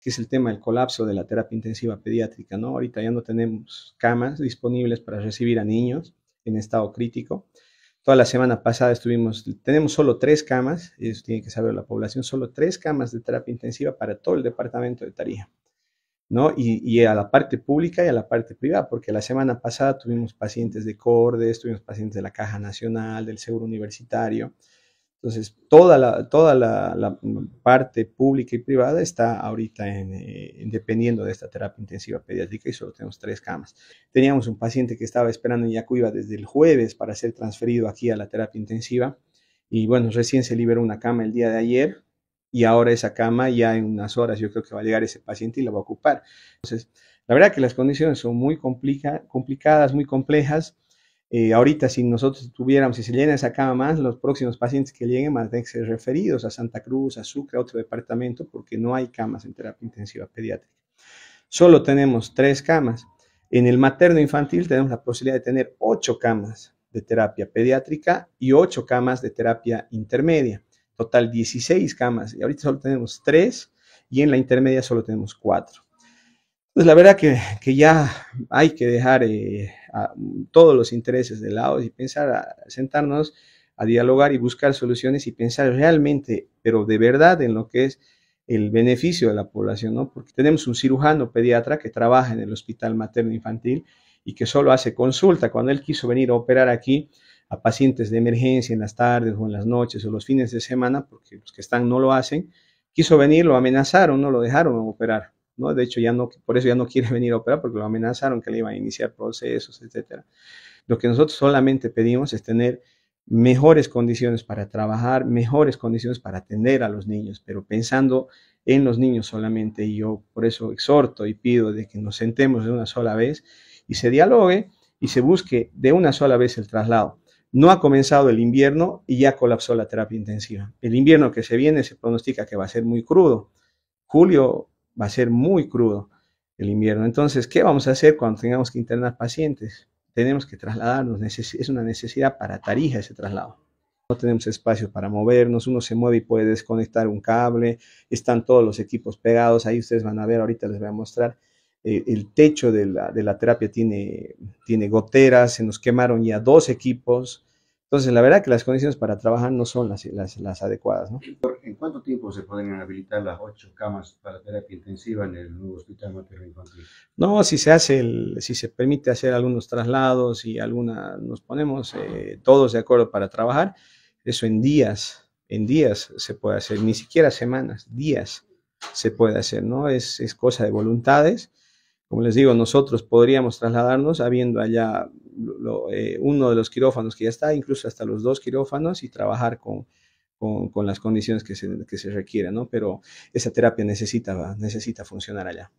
que es el tema del colapso de la terapia intensiva pediátrica, ¿no? Ahorita ya no tenemos camas disponibles para recibir a niños en estado crítico. Toda la semana pasada estuvimos, tenemos solo tres camas, eso tiene que saber la población, solo tres camas de terapia intensiva para todo el departamento de Tarija, ¿no? Y, y a la parte pública y a la parte privada, porque la semana pasada tuvimos pacientes de Cordes, tuvimos pacientes de la Caja Nacional, del Seguro Universitario, entonces, toda la, toda la, parte pública y privada está ahorita eh, dependiendo de esta terapia intensiva pediátrica y solo tenemos tres camas. Teníamos un paciente que estaba esperando en Yacuiba desde el jueves para ser transferido aquí a la terapia intensiva y bueno, recién se liberó una cama el día de ayer y ahora esa cama ya en unas horas yo creo que va a llegar ese paciente y la va a ocupar. Entonces, la verdad que las condiciones son muy complicadas, muy complejas eh, ahorita, si nosotros tuviéramos, si se llena esa cama más, los próximos pacientes que lleguen más a que ser referidos a Santa Cruz, a Sucre, a otro departamento, porque no hay camas en terapia intensiva pediátrica. Solo tenemos tres camas. En el materno infantil tenemos la posibilidad de tener ocho camas de terapia pediátrica y ocho camas de terapia intermedia. Total 16 camas. Y ahorita solo tenemos tres y en la intermedia solo tenemos cuatro. Pues la verdad que, ya hay que dejar eh, todos los intereses de lado y pensar, sentarnos a dialogar y buscar soluciones y pensar realmente, pero de verdad en lo que es el beneficio de la población, ¿no? Porque tenemos un cirujano pediatra que trabaja en el hospital materno infantil y que solo hace consulta. Cuando él quiso venir a operar aquí a pacientes de emergencia en las tardes o en las noches o los fines de semana, porque los que están no lo hacen, quiso venir, lo amenazaron, no lo dejaron operar. De hecho, ya no, por eso ya no quiere venir a operar porque lo amenazaron que le iban a iniciar procesos, etcétera. Lo que nosotros solamente pedimos es tener mejores condiciones para trabajar, mejores condiciones para atender a los niños, pero pensando en los niños solamente. Y yo por eso exhorto y pido de que nos sentemos de una sola vez y se dialogue y se busque de una sola vez el traslado. No ha comenzado el invierno y ya colapsó la terapia intensiva. El invierno que se viene se pronostica que va a ser muy crudo. Julio va a ser muy crudo el invierno. Entonces, ¿qué vamos a hacer cuando tengamos que internar pacientes? Tenemos que trasladarnos, es una necesidad para Tarija ese traslado. No tenemos espacio para movernos, uno se mueve y puede desconectar un cable, están todos los equipos pegados, ahí ustedes van a ver, ahorita les voy a mostrar. Eh, el techo de la, terapia tiene, tiene goteras, se nos quemaron ya dos equipos, entonces, la verdad que las condiciones para trabajar no son las, las, adecuadas. ¿no? ¿En cuánto tiempo se pueden habilitar las ocho camas para terapia intensiva en el nuevo hospital materno infantil? No, si se hace, el, si se permite hacer algunos traslados y alguna, nos ponemos eh, todos de acuerdo para trabajar, eso en días, en días se puede hacer, ni siquiera semanas, días se puede hacer, ¿no? Es, es cosa de voluntades. Como les digo, nosotros podríamos trasladarnos habiendo allá eh, uno de los quirófanos que ya está, incluso hasta los dos quirófanos y trabajar con, con, con las condiciones que se, que se requieran, ¿no? Pero esa terapia necesita, necesita funcionar allá.